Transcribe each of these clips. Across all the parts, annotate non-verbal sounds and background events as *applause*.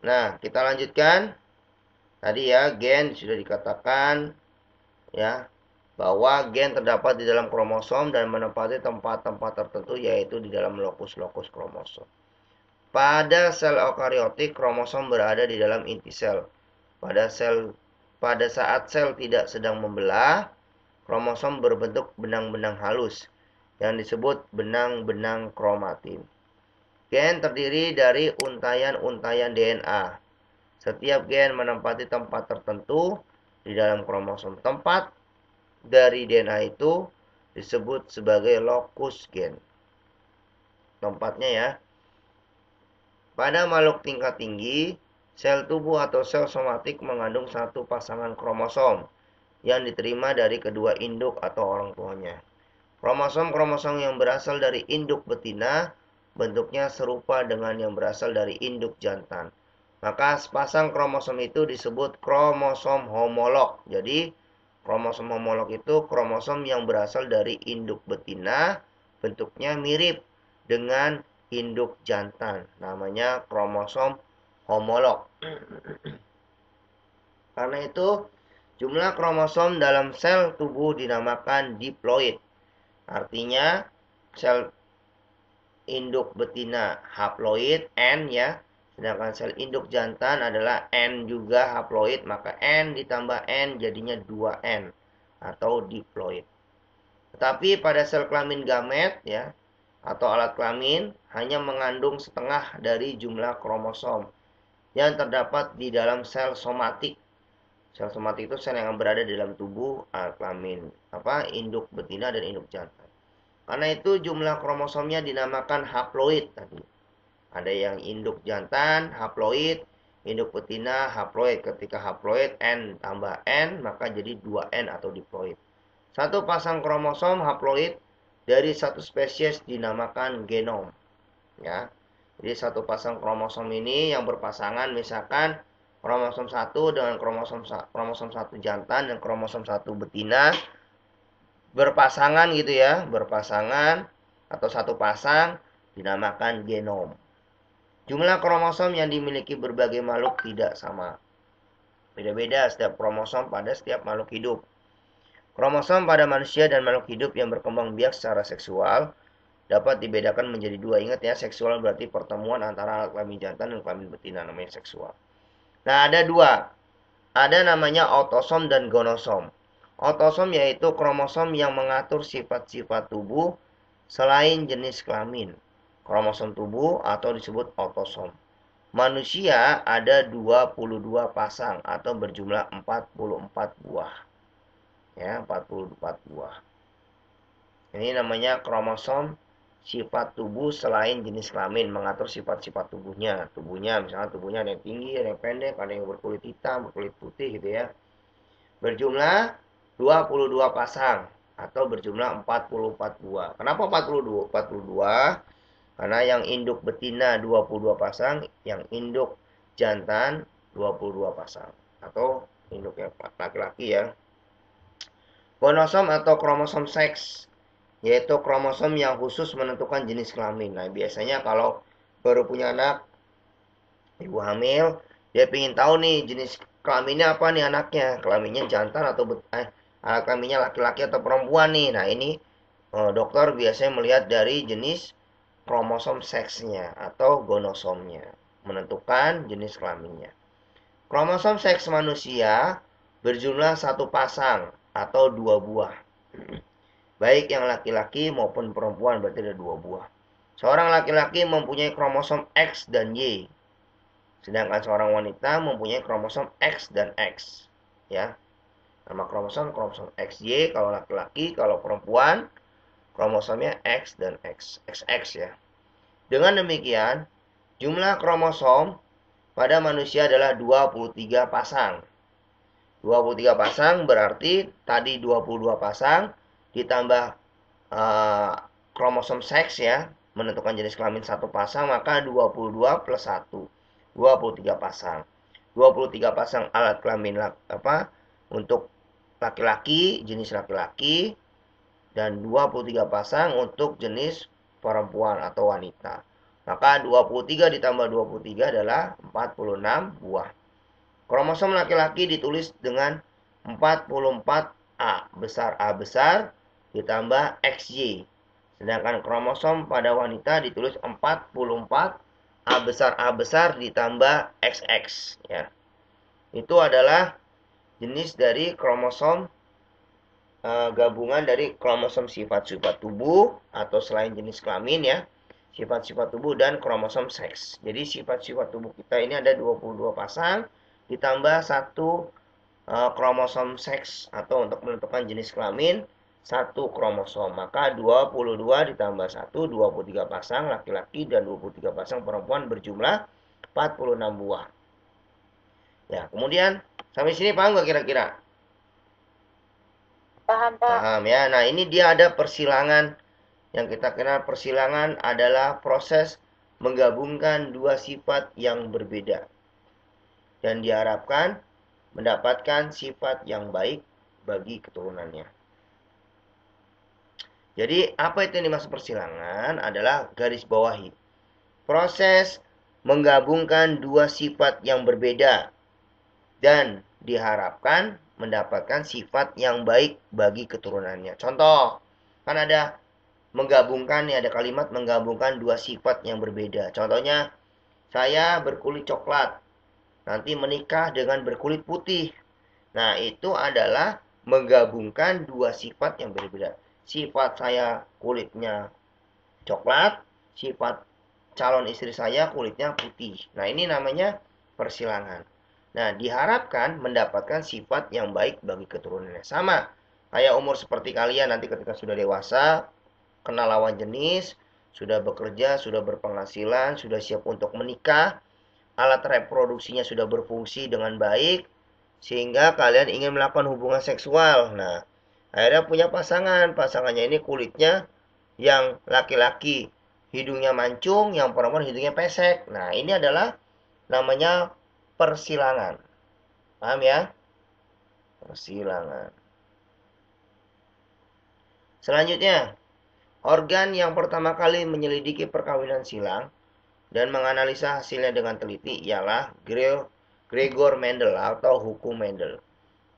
Nah, kita lanjutkan. Tadi ya, gen sudah dikatakan ya bahwa gen terdapat di dalam kromosom dan menempati tempat-tempat tertentu yaitu di dalam lokus-lokus kromosom. Pada sel eukariotik, kromosom berada di dalam inti sel. Pada sel pada saat sel tidak sedang membelah, kromosom berbentuk benang-benang halus yang disebut benang-benang kromatin. Gen terdiri dari untayan-untayan DNA. Setiap gen menempati tempat tertentu di dalam kromosom. Tempat dari DNA itu disebut sebagai lokus gen. Tempatnya ya. Pada makhluk tingkat tinggi, sel tubuh atau sel somatik mengandung satu pasangan kromosom yang diterima dari kedua induk atau orang tuanya. Kromosom-kromosom yang berasal dari induk betina bentuknya serupa dengan yang berasal dari induk jantan. Maka sepasang kromosom itu disebut kromosom homolog. Jadi, kromosom homolog itu kromosom yang berasal dari induk betina, bentuknya mirip dengan induk jantan. Namanya kromosom homolog. Karena itu, jumlah kromosom dalam sel tubuh dinamakan diploid. Artinya, sel induk betina haploid N ya. Sedangkan sel induk jantan adalah N juga haploid, maka N ditambah N jadinya 2N atau diploid. Tetapi pada sel kelamin gamet ya atau alat kelamin hanya mengandung setengah dari jumlah kromosom yang terdapat di dalam sel somatik. Sel somatik itu sel yang berada di dalam tubuh alat ah, kelamin, apa induk betina dan induk jantan. Karena itu jumlah kromosomnya dinamakan haploid tadi. Ada yang induk jantan, haploid, induk betina, haploid. Ketika haploid N tambah N, maka jadi 2N atau diploid. Satu pasang kromosom haploid dari satu spesies dinamakan genom. Ya. Jadi satu pasang kromosom ini yang berpasangan misalkan kromosom 1 dengan kromosom kromosom 1 jantan dan kromosom 1 betina berpasangan gitu ya, berpasangan atau satu pasang dinamakan genom. Jumlah kromosom yang dimiliki berbagai makhluk tidak sama. Beda-beda setiap kromosom pada setiap makhluk hidup. Kromosom pada manusia dan makhluk hidup yang berkembang biak secara seksual dapat dibedakan menjadi dua. Ingat ya, seksual berarti pertemuan antara kelamin jantan dan kelamin betina namanya seksual. Nah, ada dua. Ada namanya autosom dan gonosom. Otosom yaitu kromosom yang mengatur sifat-sifat tubuh selain jenis kelamin. Kromosom tubuh atau disebut otosom. Manusia ada 22 pasang atau berjumlah 44 buah. Ya, 44 buah. Ini namanya kromosom sifat tubuh selain jenis kelamin mengatur sifat-sifat tubuhnya. Tubuhnya misalnya tubuhnya ada yang tinggi, ada yang pendek, ada yang berkulit hitam, berkulit putih gitu ya. Berjumlah 22 pasang atau berjumlah 44 buah. Kenapa 42? 42 karena yang induk betina 22 pasang, yang induk jantan 22 pasang atau induknya laki-laki ya. Gonosom atau kromosom seks yaitu kromosom yang khusus menentukan jenis kelamin. Nah, biasanya kalau baru punya anak ibu hamil, dia ingin tahu nih jenis kelaminnya apa nih anaknya, kelaminnya jantan atau eh alat kelaminnya laki-laki atau perempuan nih. Nah, ini eh, dokter biasanya melihat dari jenis kromosom seksnya atau gonosomnya, menentukan jenis kelaminnya. Kromosom seks manusia berjumlah satu pasang atau dua buah. Baik yang laki-laki maupun perempuan berarti ada dua buah. Seorang laki-laki mempunyai kromosom X dan Y. Sedangkan seorang wanita mempunyai kromosom X dan X. Ya, nama kromosom kromosom XY kalau laki-laki, kalau perempuan kromosomnya X dan X, XX ya. Dengan demikian, jumlah kromosom pada manusia adalah 23 pasang. 23 pasang berarti tadi 22 pasang ditambah uh, kromosom seks ya, menentukan jenis kelamin satu pasang maka 22 plus 1 23 pasang. 23 pasang alat kelamin apa untuk laki-laki jenis laki-laki dan 23 pasang untuk jenis perempuan atau wanita. Maka 23 ditambah 23 adalah 46 buah. Kromosom laki-laki ditulis dengan 44A besar A besar ditambah XY. Sedangkan kromosom pada wanita ditulis 44 A besar A besar ditambah XX ya. Itu adalah jenis dari kromosom e, gabungan dari kromosom sifat-sifat tubuh atau selain jenis kelamin ya sifat-sifat tubuh dan kromosom seks. Jadi sifat-sifat tubuh kita ini ada 22 pasang ditambah satu e, kromosom seks atau untuk menentukan jenis kelamin satu kromosom. Maka 22 ditambah 1 23 pasang laki-laki dan 23 pasang perempuan berjumlah 46 buah. Ya, kemudian Sampai sini paham nggak kira-kira? Paham, Pak. Paham ya. Nah, ini dia ada persilangan. Yang kita kenal persilangan adalah proses menggabungkan dua sifat yang berbeda. Dan diharapkan mendapatkan sifat yang baik bagi keturunannya. Jadi, apa itu yang dimaksud persilangan adalah garis bawahi. Proses menggabungkan dua sifat yang berbeda dan diharapkan mendapatkan sifat yang baik bagi keturunannya. Contoh, kan ada menggabungkan ya ada kalimat menggabungkan dua sifat yang berbeda. Contohnya, saya berkulit coklat, nanti menikah dengan berkulit putih. Nah, itu adalah menggabungkan dua sifat yang berbeda. Sifat saya kulitnya coklat, sifat calon istri saya kulitnya putih. Nah, ini namanya persilangan. Nah, diharapkan mendapatkan sifat yang baik bagi keturunannya. Sama, kayak umur seperti kalian nanti ketika sudah dewasa, kenal lawan jenis, sudah bekerja, sudah berpenghasilan, sudah siap untuk menikah, alat reproduksinya sudah berfungsi dengan baik, sehingga kalian ingin melakukan hubungan seksual. Nah, akhirnya punya pasangan, pasangannya ini kulitnya yang laki-laki hidungnya mancung, yang perempuan hidungnya pesek. Nah, ini adalah namanya persilangan. Paham ya? Persilangan. Selanjutnya, organ yang pertama kali menyelidiki perkawinan silang dan menganalisa hasilnya dengan teliti ialah Gregor Mendel atau hukum Mendel.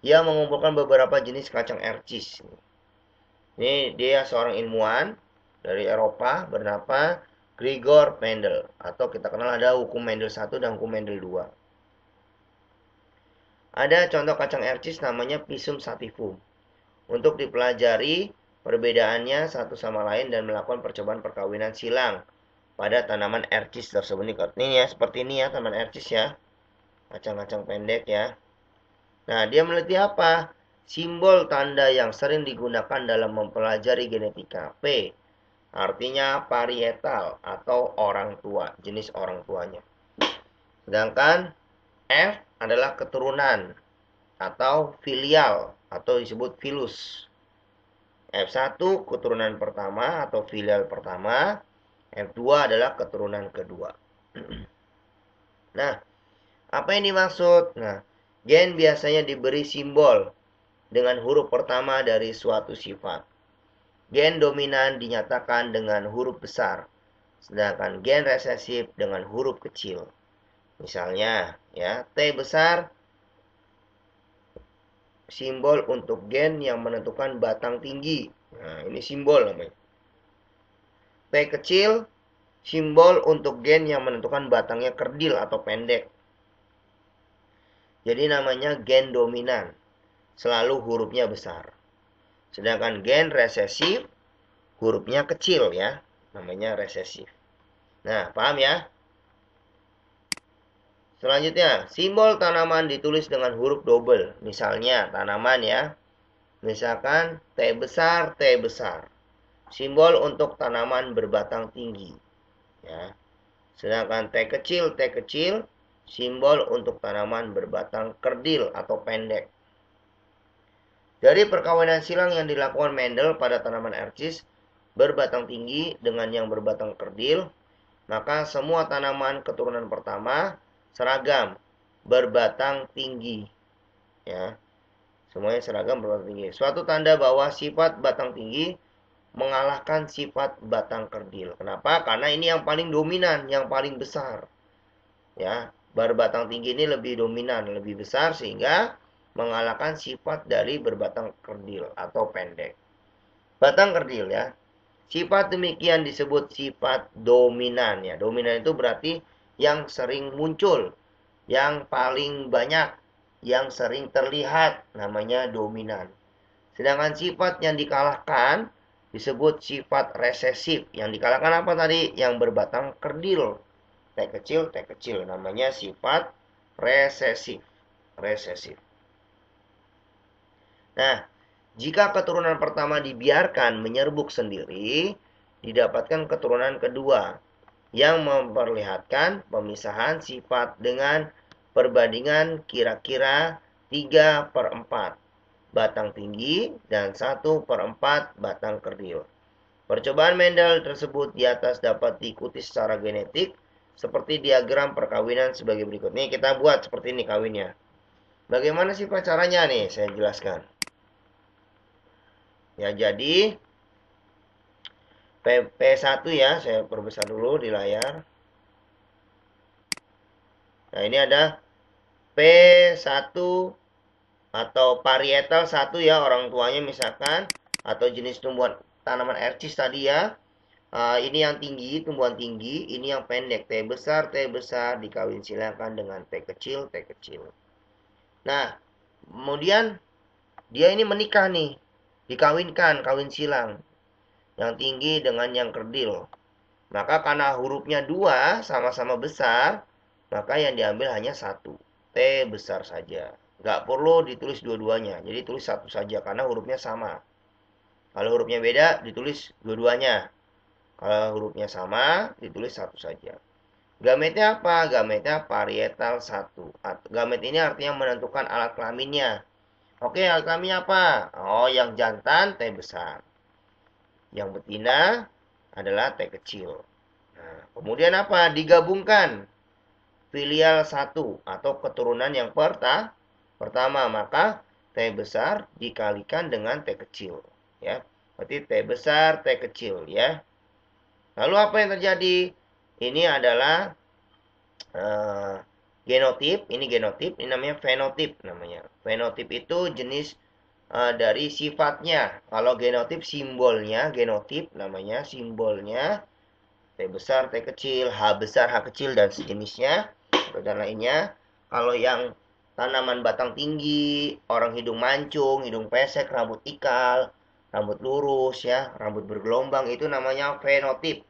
Ia mengumpulkan beberapa jenis kacang ercis. Ini dia seorang ilmuwan dari Eropa bernama Gregor Mendel atau kita kenal ada hukum Mendel 1 dan hukum Mendel 2. Ada contoh kacang ercis namanya Pisum sativum. Untuk dipelajari perbedaannya satu sama lain dan melakukan percobaan perkawinan silang pada tanaman ercis tersebut. Ini ya, seperti ini ya tanaman ercis ya. Kacang-kacang pendek ya. Nah, dia meneliti apa? Simbol tanda yang sering digunakan dalam mempelajari genetika P. Artinya parietal atau orang tua, jenis orang tuanya. Sedangkan F adalah keturunan atau filial atau disebut filus. F1 keturunan pertama atau filial pertama, F2 adalah keturunan kedua. *clears throat* nah, apa yang dimaksud? Nah, gen biasanya diberi simbol dengan huruf pertama dari suatu sifat. Gen dominan dinyatakan dengan huruf besar, sedangkan gen resesif dengan huruf kecil. Misalnya, ya, T besar simbol untuk gen yang menentukan batang tinggi. Nah, ini simbol namanya. T kecil simbol untuk gen yang menentukan batangnya kerdil atau pendek. Jadi namanya gen dominan. Selalu hurufnya besar. Sedangkan gen resesif hurufnya kecil ya. Namanya resesif. Nah, paham ya? Selanjutnya, simbol tanaman ditulis dengan huruf double. Misalnya, tanaman ya. Misalkan T besar, T besar. Simbol untuk tanaman berbatang tinggi. Ya. Sedangkan T kecil, T kecil. Simbol untuk tanaman berbatang kerdil atau pendek. Dari perkawinan silang yang dilakukan Mendel pada tanaman Ercis berbatang tinggi dengan yang berbatang kerdil, maka semua tanaman keturunan pertama seragam berbatang tinggi. Ya. Semuanya seragam berbatang tinggi. Suatu tanda bahwa sifat batang tinggi mengalahkan sifat batang kerdil. Kenapa? Karena ini yang paling dominan, yang paling besar. Ya, berbatang tinggi ini lebih dominan, lebih besar sehingga mengalahkan sifat dari berbatang kerdil atau pendek. Batang kerdil ya. Sifat demikian disebut sifat dominan ya. Dominan itu berarti yang sering muncul, yang paling banyak, yang sering terlihat, namanya dominan. Sedangkan sifat yang dikalahkan disebut sifat resesif. Yang dikalahkan apa tadi? Yang berbatang kerdil. T kecil, T kecil. Namanya sifat resesif. Resesif. Nah, jika keturunan pertama dibiarkan menyerbuk sendiri, didapatkan keturunan kedua yang memperlihatkan pemisahan sifat dengan perbandingan kira-kira 3 per 4 batang tinggi dan 1 per 4 batang kerdil. Percobaan Mendel tersebut di atas dapat diikuti secara genetik seperti diagram perkawinan sebagai berikut. Nih kita buat seperti ini kawinnya. Bagaimana sih caranya nih saya jelaskan. Ya jadi P, P1 ya, saya perbesar dulu di layar. Nah, ini ada P1 atau parietal 1 ya, orang tuanya misalkan atau jenis tumbuhan tanaman ercis tadi ya. Uh, ini yang tinggi, tumbuhan tinggi, ini yang pendek, T besar, T besar dikawin silakan dengan T kecil, T kecil. Nah, kemudian dia ini menikah nih, dikawinkan, kawin silang yang tinggi dengan yang kerdil. Maka karena hurufnya dua sama-sama besar, maka yang diambil hanya satu. T besar saja. Nggak perlu ditulis dua-duanya. Jadi tulis satu saja karena hurufnya sama. Kalau hurufnya beda, ditulis dua-duanya. Kalau hurufnya sama, ditulis satu saja. Gametnya apa? Gametnya parietal satu. Gamet ini artinya menentukan alat kelaminnya. Oke, alat kelaminnya apa? Oh, yang jantan T besar. Yang betina adalah T kecil. Nah, kemudian apa? Digabungkan filial satu atau keturunan yang perta, pertama maka T besar dikalikan dengan T kecil ya. Berarti T besar, T kecil ya. Lalu apa yang terjadi? Ini adalah uh, genotip, ini genotip, ini namanya fenotip namanya. Fenotip itu jenis Eh, dari sifatnya. Kalau genotip simbolnya, genotip namanya simbolnya T besar, T kecil, H besar, H kecil dan sejenisnya dan lainnya. Kalau yang tanaman batang tinggi, orang hidung mancung, hidung pesek, rambut ikal, rambut lurus ya, rambut bergelombang itu namanya fenotip.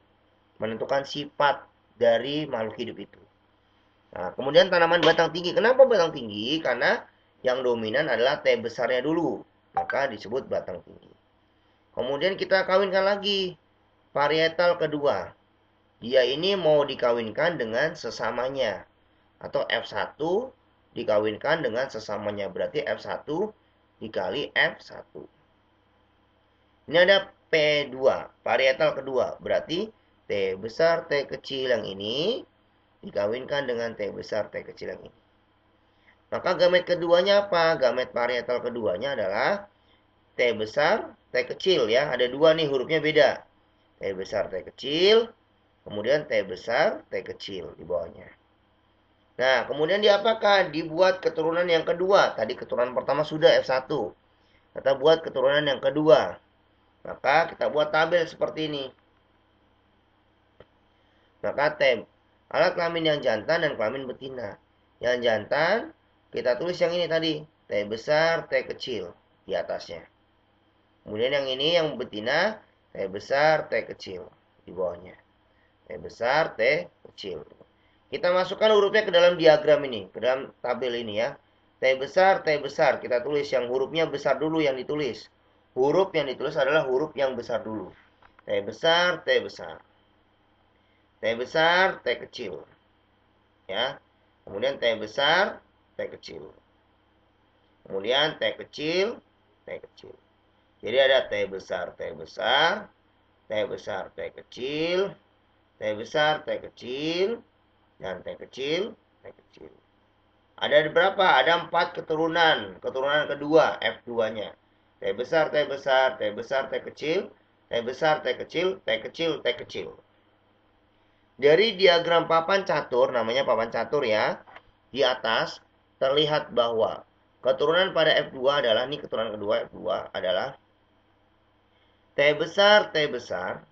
Menentukan sifat dari makhluk hidup itu. Nah, kemudian tanaman batang tinggi. Kenapa batang tinggi? Karena yang dominan adalah T besarnya dulu maka disebut batang tinggi. Kemudian kita kawinkan lagi varietal kedua. Dia ini mau dikawinkan dengan sesamanya atau F1 dikawinkan dengan sesamanya berarti F1 dikali F1. Ini ada P2, varietal kedua, berarti T besar T kecil yang ini dikawinkan dengan T besar T kecil yang ini. Maka gamet keduanya apa? Gamet parietal keduanya adalah T besar, T kecil ya. Ada dua nih hurufnya beda. T besar, T kecil. Kemudian T besar, T kecil di bawahnya. Nah, kemudian diapakah Dibuat keturunan yang kedua. Tadi keturunan pertama sudah F1. Kita buat keturunan yang kedua. Maka kita buat tabel seperti ini. Maka T alat kelamin yang jantan dan kelamin betina. Yang jantan kita tulis yang ini tadi, T besar, T kecil di atasnya. Kemudian yang ini yang betina, T besar, T kecil di bawahnya. T besar, T kecil. Kita masukkan hurufnya ke dalam diagram ini, ke dalam tabel ini ya. T besar, T besar. Kita tulis yang hurufnya besar dulu yang ditulis. Huruf yang ditulis adalah huruf yang besar dulu. T besar, T besar. T besar, T kecil. Ya. Kemudian T besar, T kecil. Kemudian T kecil, T kecil. Jadi ada T besar, T besar, T besar, T kecil, T besar, T kecil, dan T kecil, T kecil. Ada berapa? Ada empat keturunan. Keturunan kedua, F2-nya. T besar, T besar, T besar, T kecil, T besar, T kecil, T kecil, T kecil. Dari diagram papan catur, namanya papan catur ya, di atas terlihat bahwa keturunan pada F2 adalah, ini keturunan kedua F2 adalah T besar, T besar.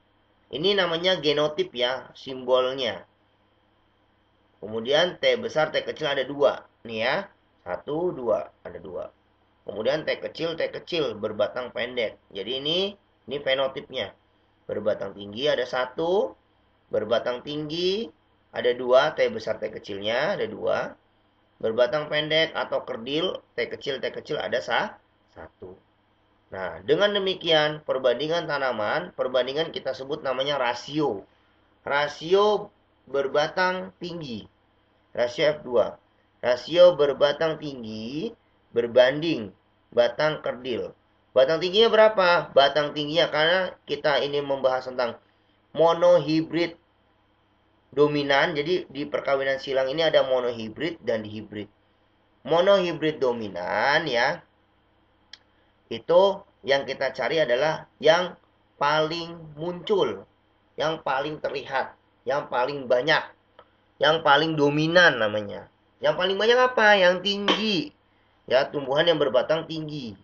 Ini namanya genotip ya, simbolnya. Kemudian T besar, T kecil ada dua. Nih ya, satu, dua, ada dua. Kemudian T kecil, T kecil berbatang pendek. Jadi ini ini fenotipnya. Berbatang tinggi ada satu, berbatang tinggi ada dua, T besar T kecilnya ada dua berbatang pendek atau kerdil, T kecil, T kecil ada sah, satu. Nah, dengan demikian, perbandingan tanaman, perbandingan kita sebut namanya rasio. Rasio berbatang tinggi, rasio F2. Rasio berbatang tinggi berbanding batang kerdil. Batang tingginya berapa? Batang tingginya karena kita ini membahas tentang monohibrid dominan. Jadi di perkawinan silang ini ada monohibrid dan dihibrid. Monohibrid dominan ya. Itu yang kita cari adalah yang paling muncul, yang paling terlihat, yang paling banyak, yang paling dominan namanya. Yang paling banyak apa? Yang tinggi. Ya, tumbuhan yang berbatang tinggi.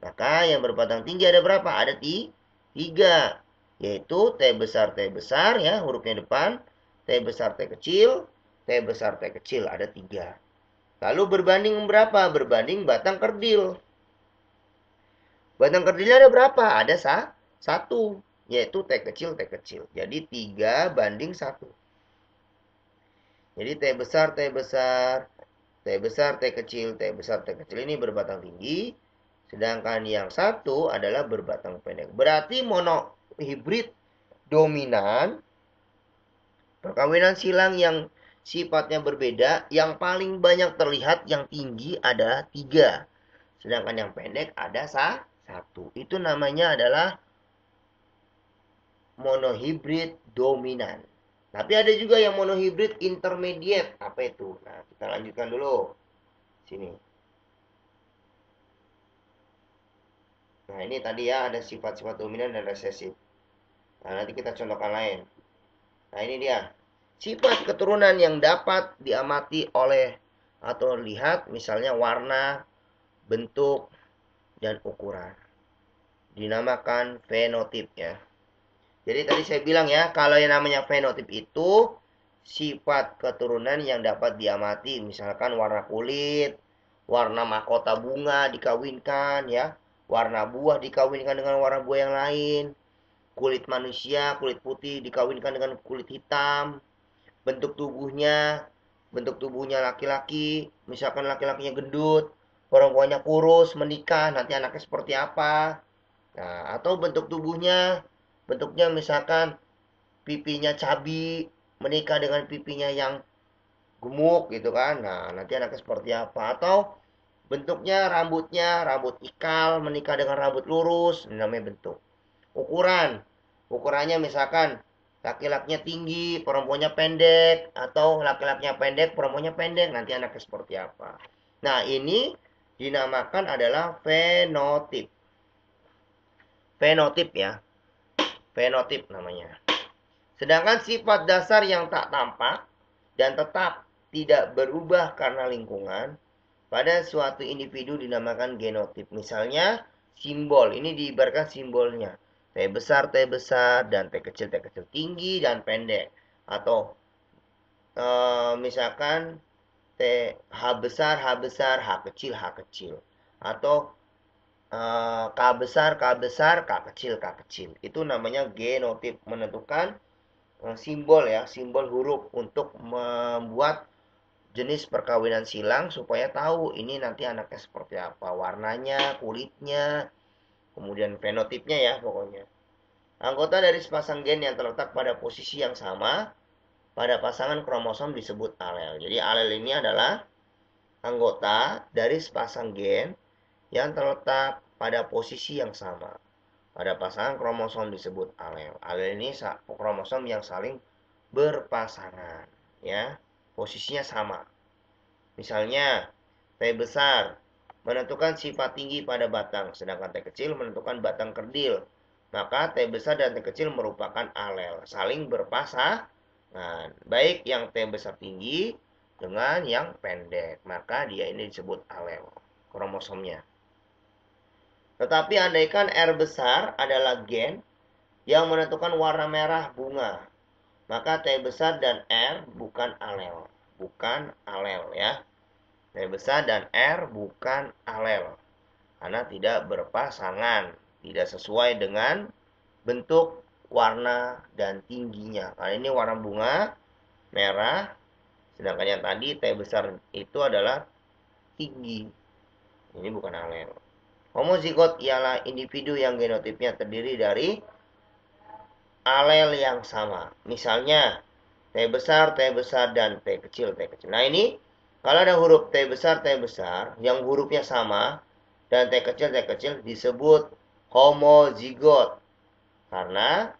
Maka yang berbatang tinggi ada berapa? Ada tiga. Yaitu T besar, T besar ya, hurufnya depan. T besar T kecil, T besar T kecil ada tiga. Lalu berbanding berapa? Berbanding batang kerdil. Batang kerdilnya ada berapa? Ada sa satu, yaitu T kecil, T kecil. Jadi tiga banding satu. Jadi T besar, T besar, T besar, T kecil, T besar, T kecil ini berbatang tinggi. Sedangkan yang satu adalah berbatang pendek. Berarti monohibrid dominan Perkawinan silang yang sifatnya berbeda, yang paling banyak terlihat yang tinggi ada tiga. Sedangkan yang pendek ada satu. Itu namanya adalah monohibrid dominan. Tapi ada juga yang monohibrid intermediate. Apa itu? Nah, kita lanjutkan dulu. Sini. Nah, ini tadi ya ada sifat-sifat dominan dan resesif. Nah, nanti kita contohkan lain. Nah ini dia. Sifat keturunan yang dapat diamati oleh atau lihat misalnya warna, bentuk, dan ukuran. Dinamakan fenotip ya. Jadi tadi saya bilang ya, kalau yang namanya fenotip itu sifat keturunan yang dapat diamati. Misalkan warna kulit, warna mahkota bunga dikawinkan ya, warna buah dikawinkan dengan warna buah yang lain, kulit manusia, kulit putih dikawinkan dengan kulit hitam, bentuk tubuhnya, bentuk tubuhnya laki-laki, misalkan laki-lakinya gendut, perempuannya kurus, menikah, nanti anaknya seperti apa. Nah, atau bentuk tubuhnya, bentuknya misalkan pipinya cabi, menikah dengan pipinya yang gemuk gitu kan. Nah, nanti anaknya seperti apa atau bentuknya rambutnya rambut ikal menikah dengan rambut lurus, namanya bentuk ukuran. Ukurannya misalkan laki-lakinya tinggi, perempuannya pendek, atau laki-lakinya pendek, perempuannya pendek, nanti anaknya seperti apa. Nah, ini dinamakan adalah fenotip. Fenotip ya. Fenotip namanya. Sedangkan sifat dasar yang tak tampak dan tetap tidak berubah karena lingkungan pada suatu individu dinamakan genotip. Misalnya simbol, ini diibaratkan simbolnya T besar, T besar, dan T kecil, T kecil tinggi dan pendek. Atau e, misalkan T, H besar, H besar, H kecil, H kecil. Atau e, K besar, K besar, K kecil, K kecil. Itu namanya genotip menentukan eh, simbol ya, simbol huruf untuk membuat jenis perkawinan silang supaya tahu ini nanti anaknya seperti apa warnanya kulitnya kemudian fenotipnya ya pokoknya. Anggota dari sepasang gen yang terletak pada posisi yang sama pada pasangan kromosom disebut alel. Jadi alel ini adalah anggota dari sepasang gen yang terletak pada posisi yang sama. Pada pasangan kromosom disebut alel. Alel ini kromosom yang saling berpasangan, ya. Posisinya sama. Misalnya T besar menentukan sifat tinggi pada batang, sedangkan T kecil menentukan batang kerdil. Maka T besar dan T kecil merupakan alel, saling berpasangan. Baik yang T besar tinggi dengan yang pendek, maka dia ini disebut alel kromosomnya. Tetapi andaikan R besar adalah gen yang menentukan warna merah bunga, maka T besar dan R bukan alel, bukan alel ya. T besar dan R bukan alel karena tidak berpasangan, tidak sesuai dengan bentuk, warna dan tingginya. Nah, ini warna bunga merah, sedangkan yang tadi T besar itu adalah tinggi. Ini bukan alel. Homozigot ialah individu yang genotipnya terdiri dari alel yang sama. Misalnya T besar, T besar, dan T kecil, T kecil. Nah ini kalau ada huruf T besar, T besar, yang hurufnya sama, dan T kecil, T kecil disebut homozigot. Karena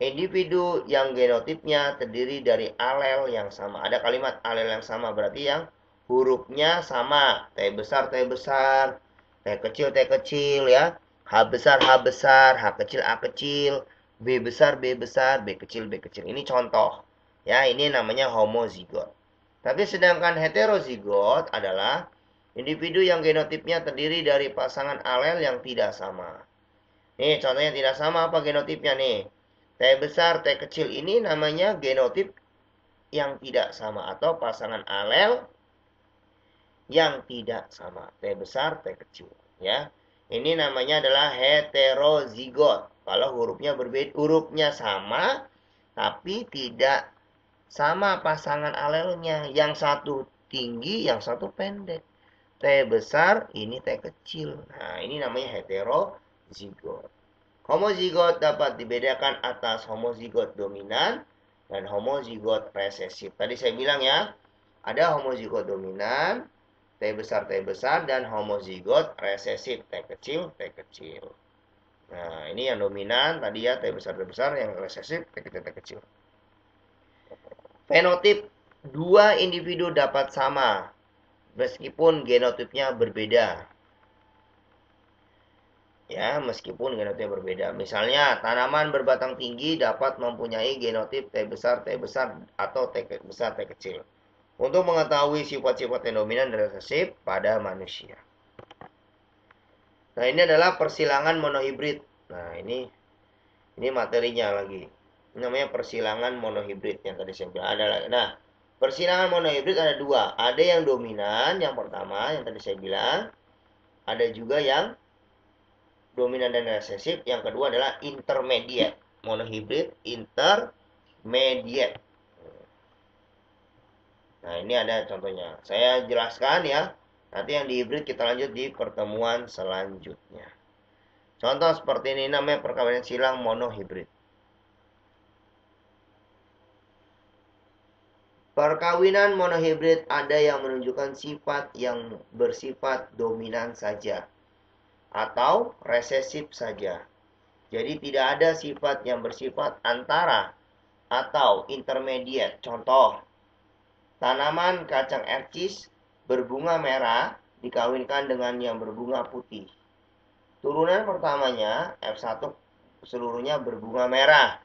individu yang genotipnya terdiri dari alel yang sama. Ada kalimat alel yang sama, berarti yang hurufnya sama. T besar, T besar, T kecil, T kecil ya. H besar, H besar, H kecil, A kecil, B besar, B besar, B kecil, B kecil. Ini contoh. Ya, ini namanya homozigot. Tapi sedangkan heterozigot adalah individu yang genotipnya terdiri dari pasangan alel yang tidak sama. Nih, contohnya tidak sama apa genotipnya nih. T besar, T kecil ini namanya genotip yang tidak sama atau pasangan alel yang tidak sama. T besar, T kecil, ya. Ini namanya adalah heterozigot. Kalau hurufnya berbeda, hurufnya sama tapi tidak sama pasangan alelnya. Yang satu tinggi, yang satu pendek. T besar, ini T kecil. Nah, ini namanya heterozigot. Homozigot dapat dibedakan atas homozigot dominan dan homozigot resesif. Tadi saya bilang ya, ada homozigot dominan, T besar T besar dan homozigot resesif T kecil T kecil. Nah, ini yang dominan tadi ya T besar T besar, yang resesif T kecil T kecil. Fenotip dua individu dapat sama meskipun genotipnya berbeda. Ya, meskipun genotipnya berbeda. Misalnya, tanaman berbatang tinggi dapat mempunyai genotip T besar, T besar, atau T besar, T kecil. Untuk mengetahui sifat-sifat yang dominan dan resesif pada manusia. Nah, ini adalah persilangan monohibrid. Nah, ini ini materinya lagi namanya persilangan monohibrid yang tadi saya bilang ada Nah, persilangan monohibrid ada dua. Ada yang dominan, yang pertama yang tadi saya bilang. Ada juga yang dominan dan resesif. Yang kedua adalah intermediate. Monohibrid, intermediate. Nah, ini ada contohnya. Saya jelaskan ya. Nanti yang di hibrid kita lanjut di pertemuan selanjutnya. Contoh seperti ini namanya perkawinan silang monohibrid. Perkawinan monohibrid ada yang menunjukkan sifat yang bersifat dominan saja atau resesif saja. Jadi tidak ada sifat yang bersifat antara atau intermediate. Contoh, tanaman kacang ercis berbunga merah dikawinkan dengan yang berbunga putih. Turunan pertamanya F1 seluruhnya berbunga merah.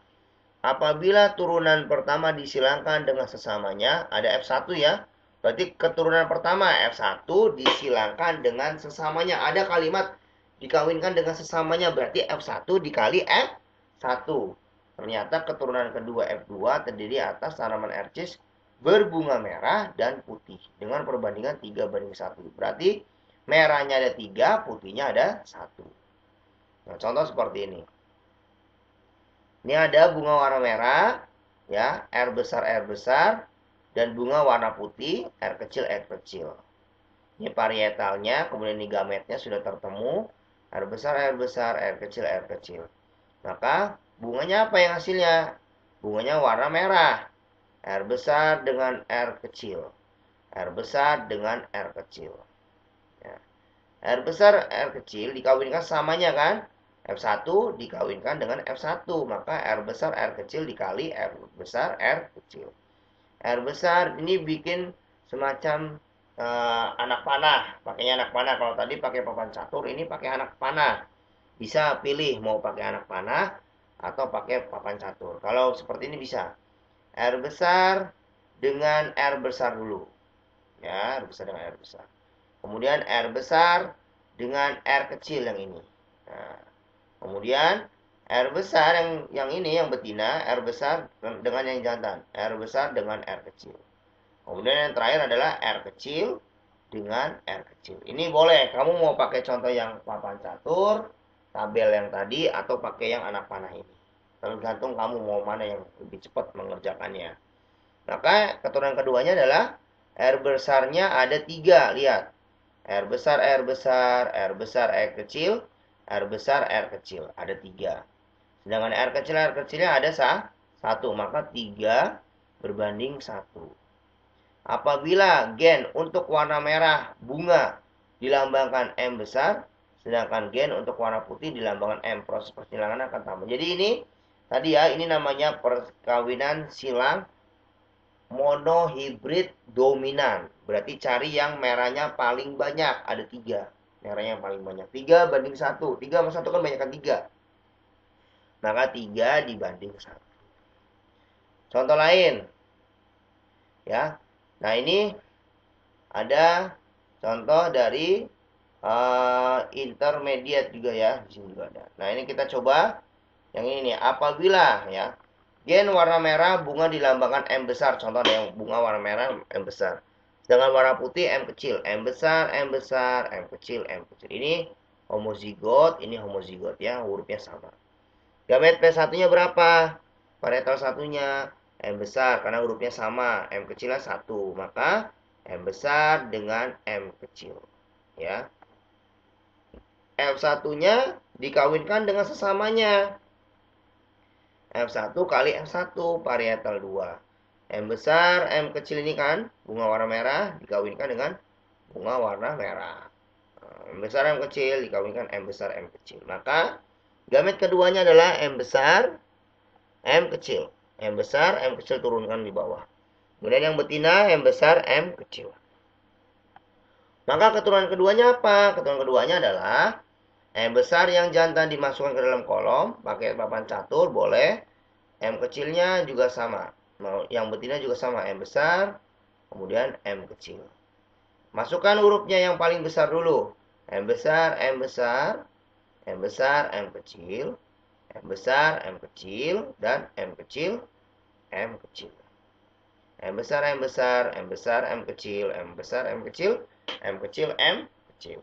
Apabila turunan pertama disilangkan dengan sesamanya, ada F1 ya. Berarti keturunan pertama F1 disilangkan dengan sesamanya. Ada kalimat dikawinkan dengan sesamanya berarti F1 dikali F1. Ternyata keturunan kedua F2 terdiri atas tanaman ercis berbunga merah dan putih dengan perbandingan 3 banding 1. Berarti merahnya ada 3, putihnya ada 1. Nah, contoh seperti ini. Ini ada bunga warna merah, ya, R besar R besar dan bunga warna putih, R kecil R kecil. Ini parietalnya, kemudian ini gametnya sudah tertemu, R besar R besar, R kecil R kecil. Maka bunganya apa yang hasilnya? Bunganya warna merah. R besar dengan R kecil. R besar dengan R kecil. Ya. R besar R kecil dikawinkan samanya kan? F1 dikawinkan dengan F1, maka R besar R kecil dikali R besar R kecil. R besar ini bikin semacam uh, anak panah, pakainya anak panah. Kalau tadi pakai papan catur, ini pakai anak panah. Bisa pilih mau pakai anak panah atau pakai papan catur. Kalau seperti ini bisa. R besar dengan R besar dulu. Ya, R besar dengan R besar. Kemudian R besar dengan R kecil yang ini. Nah, Kemudian R besar yang yang ini yang betina, R besar dengan yang jantan, R besar dengan R kecil. Kemudian yang terakhir adalah R kecil dengan R kecil. Ini boleh, kamu mau pakai contoh yang papan catur, tabel yang tadi, atau pakai yang anak panah ini. Tergantung kamu mau mana yang lebih cepat mengerjakannya. Maka keturunan keduanya adalah R besarnya ada tiga, lihat. R besar, R besar, R besar, R kecil, R besar, R kecil. Ada tiga. Sedangkan R kecil, R kecilnya ada sah, satu. Maka tiga berbanding satu. Apabila gen untuk warna merah bunga dilambangkan M besar, sedangkan gen untuk warna putih dilambangkan M, proses persilangan akan tambah. Jadi ini tadi ya, ini namanya perkawinan silang monohibrid dominan. Berarti cari yang merahnya paling banyak, ada tiga negaranya yang paling banyak. 3 banding 1. 3 sama 1 kan banyak kan 3. Maka 3 dibanding 1. Contoh lain. Ya. Nah, ini ada contoh dari uh, intermediate juga ya. Di sini juga ada. Nah, ini kita coba yang ini nih. Apabila ya gen warna merah bunga dilambangkan M besar. Contoh ada yang bunga warna merah M besar dengan warna putih M kecil, M besar, M besar, M kecil, M kecil. Ini homozigot, ini homozigot ya, hurufnya sama. Gamet P1-nya berapa? Varietal satunya M besar karena hurufnya sama, M kecilnya satu, maka M besar dengan M kecil. Ya. F1-nya dikawinkan dengan sesamanya. F1 kali F1 varietal 2. M besar, M kecil ini kan bunga warna merah dikawinkan dengan bunga warna merah. Nah, M besar, M kecil dikawinkan M besar, M kecil. Maka gamet keduanya adalah M besar, M kecil. M besar, M kecil turunkan di bawah. Kemudian yang betina, M besar, M kecil. Maka keturunan keduanya apa? Keturunan keduanya adalah M besar yang jantan dimasukkan ke dalam kolom pakai papan catur boleh. M kecilnya juga sama mau yang betina juga sama M besar, kemudian M kecil. Masukkan hurufnya yang paling besar dulu. M besar, M besar, M besar, M kecil, M besar, M kecil, dan M kecil, M kecil. M besar, M besar, M besar, M kecil, M besar, M kecil, M kecil, M kecil.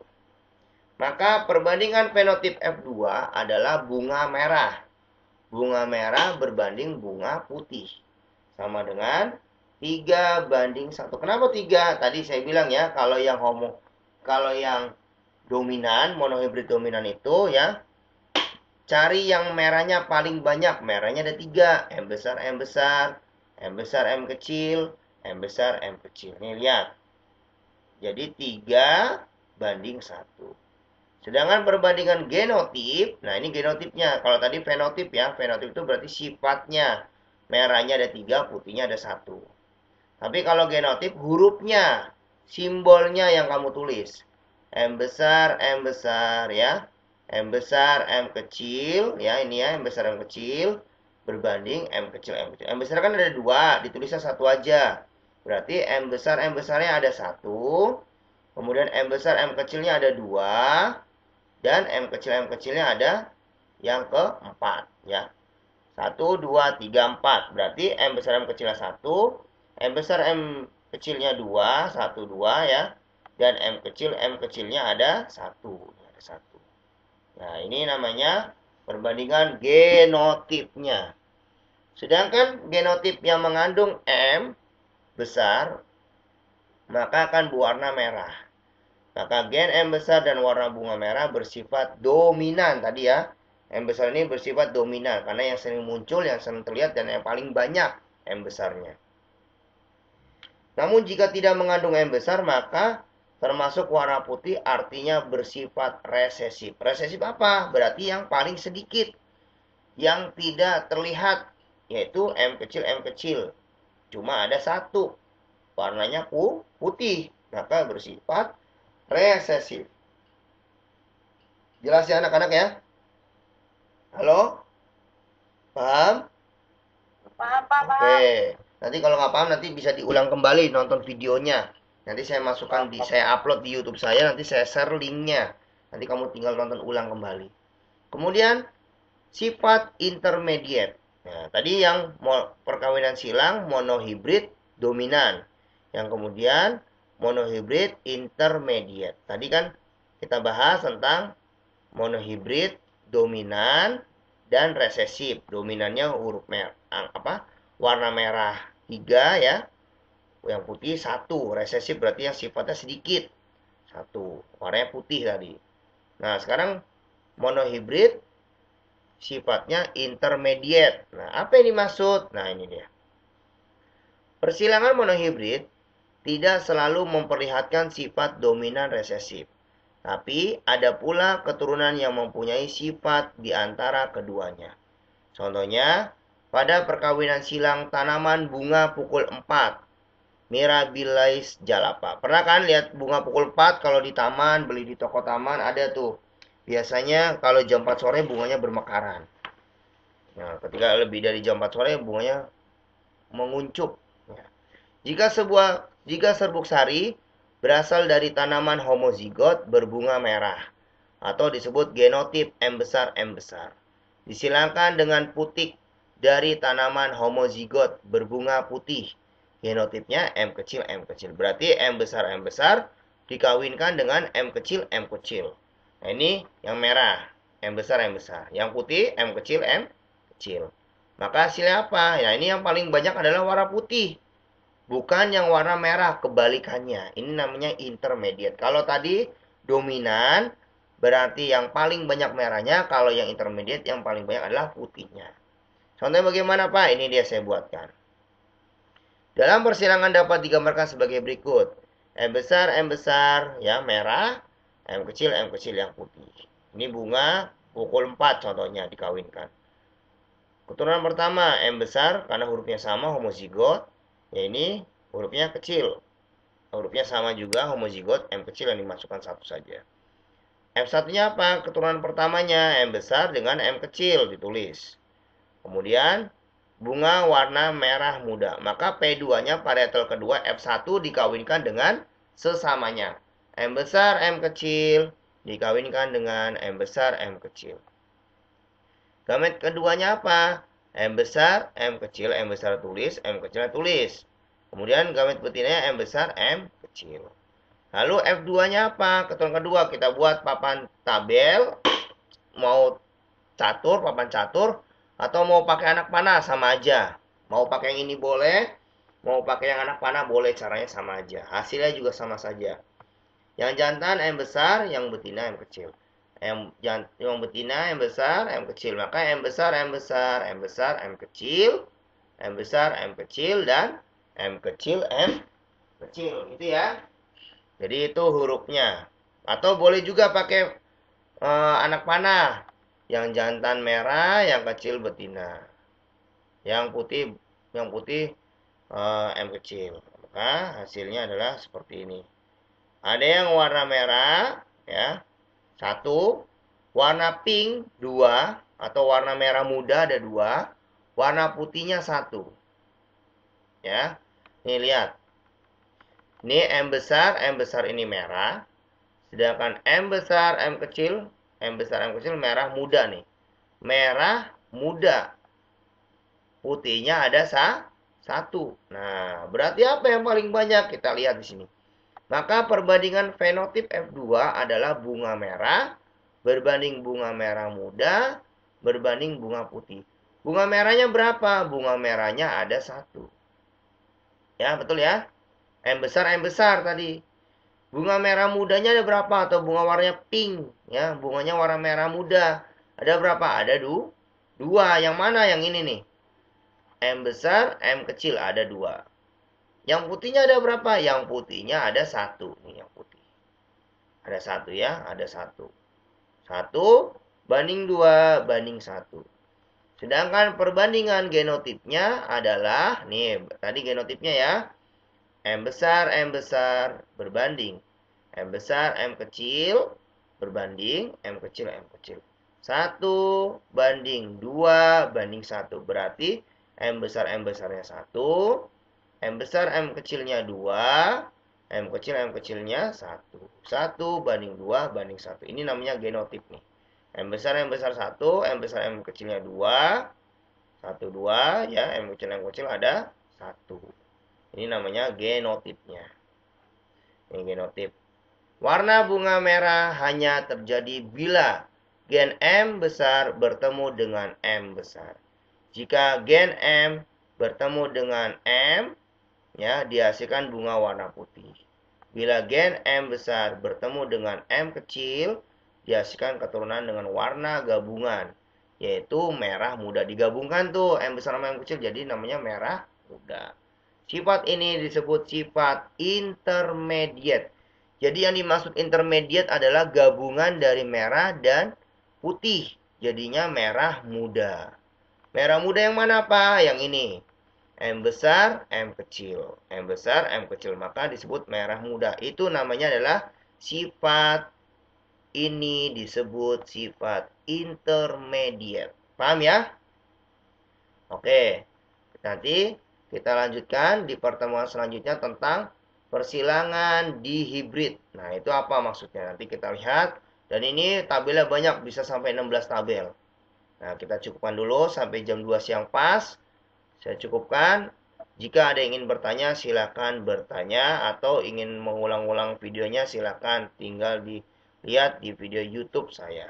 Maka perbandingan fenotip F2 adalah bunga merah. Bunga merah berbanding bunga putih sama dengan 3 banding 1. Kenapa 3? Tadi saya bilang ya, kalau yang homo kalau yang dominan, monohibrid dominan itu ya cari yang merahnya paling banyak. Merahnya ada 3, M besar, M besar, M besar, M kecil, M besar, M kecil. Nih lihat. Jadi 3 banding 1. Sedangkan perbandingan genotip, nah ini genotipnya. Kalau tadi fenotip ya, fenotip itu berarti sifatnya merahnya ada tiga, putihnya ada satu. Tapi kalau genotip hurufnya, simbolnya yang kamu tulis. M besar, M besar ya. M besar, M kecil ya ini ya, M besar, M kecil berbanding M kecil, M kecil. M besar kan ada dua, ditulisnya satu aja. Berarti M besar, M besarnya ada satu. Kemudian M besar, M kecilnya ada dua. Dan M kecil, M kecilnya ada yang keempat ya. 1, 2, 3, 4. Berarti M besar M kecilnya 1, M besar M kecilnya 2, 1, 2 ya. Dan M kecil M kecilnya ada 1. Ada 1. Nah, ini namanya perbandingan genotipnya. Sedangkan genotip yang mengandung M besar, maka akan berwarna merah. Maka gen M besar dan warna bunga merah bersifat dominan tadi ya M besar ini bersifat dominan karena yang sering muncul, yang sering terlihat dan yang paling banyak M besarnya. Namun jika tidak mengandung M besar maka termasuk warna putih artinya bersifat resesif. Resesif apa? Berarti yang paling sedikit yang tidak terlihat yaitu M kecil M kecil. Cuma ada satu. Warnanya putih, maka bersifat resesif. Jelas ya anak-anak ya? Halo? Paham? Paham, paham. Oke. Nanti kalau nggak paham nanti bisa diulang kembali nonton videonya. Nanti saya masukkan di saya upload di YouTube saya, nanti saya share linknya. Nanti kamu tinggal nonton ulang kembali. Kemudian sifat intermediate. Nah, tadi yang perkawinan silang monohibrid dominan. Yang kemudian monohibrid intermediate. Tadi kan kita bahas tentang monohibrid dominan dan resesif. Dominannya huruf merah apa? Warna merah 3 ya. Yang putih 1. resesif berarti yang sifatnya sedikit. 1. warnanya putih tadi. Nah, sekarang monohibrid sifatnya intermediate. Nah, apa yang dimaksud? Nah, ini dia. Persilangan monohibrid tidak selalu memperlihatkan sifat dominan resesif. Tapi ada pula keturunan yang mempunyai sifat di antara keduanya. Contohnya, pada perkawinan silang tanaman bunga pukul 4, Mirabilis jalapa. Pernah kan lihat bunga pukul 4 kalau di taman, beli di toko taman, ada tuh. Biasanya kalau jam 4 sore bunganya bermekaran. Nah, ketika lebih dari jam 4 sore bunganya menguncup. Ya. Jika sebuah jika serbuk sari berasal dari tanaman homozigot berbunga merah atau disebut genotip M besar M besar. disilangkan dengan putik dari tanaman homozigot berbunga putih. Genotipnya M kecil M kecil. Berarti M besar M besar dikawinkan dengan M kecil M kecil. Nah, ini yang merah M besar M besar. Yang putih M kecil M kecil. Maka hasilnya apa? Ya ini yang paling banyak adalah warna putih. Bukan yang warna merah, kebalikannya. Ini namanya intermediate. Kalau tadi dominan berarti yang paling banyak merahnya, kalau yang intermediate yang paling banyak adalah putihnya. Contohnya bagaimana Pak? Ini dia saya buatkan. Dalam persilangan dapat digambarkan sebagai berikut. M besar, M besar, ya merah, M kecil, M kecil yang putih. Ini bunga pukul 4 contohnya dikawinkan. Keturunan pertama M besar karena hurufnya sama homozigot ya ini hurufnya kecil hurufnya sama juga homozigot m kecil yang dimasukkan satu saja m satunya apa keturunan pertamanya m besar dengan m kecil ditulis kemudian bunga warna merah muda maka p2 nya parietal kedua f1 dikawinkan dengan sesamanya m besar m kecil dikawinkan dengan m besar m kecil gamet keduanya apa M besar, M kecil, M besar tulis, M kecil tulis. Kemudian gamet betinanya M besar, M kecil. Lalu F2-nya apa? Ketentuan kedua kita buat papan tabel mau catur, papan catur atau mau pakai anak panah sama aja. Mau pakai yang ini boleh, mau pakai yang anak panah boleh, caranya sama aja. Hasilnya juga sama saja. Yang jantan M besar, yang betina M kecil. M yang yang betina yang besar yang kecil maka yang besar yang besar yang besar yang kecil yang besar yang kecil dan yang kecil yang kecil gitu ya jadi itu hurufnya atau boleh juga pakai uh, anak panah yang jantan merah yang kecil betina yang putih yang putih uh, eh, m kecil maka hasilnya adalah seperti ini ada yang warna merah ya satu, warna pink dua atau warna merah muda ada dua, warna putihnya satu. Ya, ini lihat. Ini M besar, M besar ini merah. Sedangkan M besar, M kecil, M besar, M kecil merah muda nih. Merah muda. Putihnya ada satu. Nah, berarti apa yang paling banyak? Kita lihat di sini. Maka perbandingan fenotip F2 adalah bunga merah berbanding bunga merah muda berbanding bunga putih. Bunga merahnya berapa? Bunga merahnya ada satu. Ya, betul ya? M besar, M besar tadi. Bunga merah mudanya ada berapa? Atau bunga warnanya pink. ya Bunganya warna merah muda. Ada berapa? Ada du dua. Yang mana? Yang ini nih. M besar, M kecil. Ada dua. Yang putihnya ada berapa? Yang putihnya ada satu. Ini yang putih. Ada satu ya, ada satu. Satu banding dua banding satu. Sedangkan perbandingan genotipnya adalah, nih tadi genotipnya ya, M besar, M besar berbanding. M besar, M kecil berbanding, M kecil, M kecil. Satu banding dua banding satu Berarti M besar, M besarnya satu. M besar M kecilnya 2, M kecil M kecilnya 1. 1 banding 2 banding 1. Ini namanya genotip nih. M besar M besar 1, M besar M kecilnya 2, 1, 2, ya M kecil M kecil ada 1. Ini namanya genotipnya. Ini genotip. Warna bunga merah hanya terjadi bila gen M besar bertemu dengan M besar. Jika gen M bertemu dengan M, ya dihasilkan bunga warna putih. Bila gen M besar bertemu dengan M kecil, dihasilkan keturunan dengan warna gabungan, yaitu merah muda. Digabungkan tuh M besar sama M kecil jadi namanya merah muda. Sifat ini disebut sifat intermediate. Jadi yang dimaksud intermediate adalah gabungan dari merah dan putih. Jadinya merah muda. Merah muda yang mana, Pak? Yang ini. M besar, M kecil. M besar, M kecil. Maka disebut merah muda. Itu namanya adalah sifat ini disebut sifat intermediate. Paham ya? Oke. Nanti kita lanjutkan di pertemuan selanjutnya tentang persilangan di hibrid. Nah, itu apa maksudnya? Nanti kita lihat. Dan ini tabelnya banyak, bisa sampai 16 tabel. Nah, kita cukupkan dulu sampai jam 2 siang pas. Saya cukupkan. Jika ada yang ingin bertanya, silakan bertanya atau ingin mengulang-ulang videonya, silakan tinggal dilihat di video YouTube saya.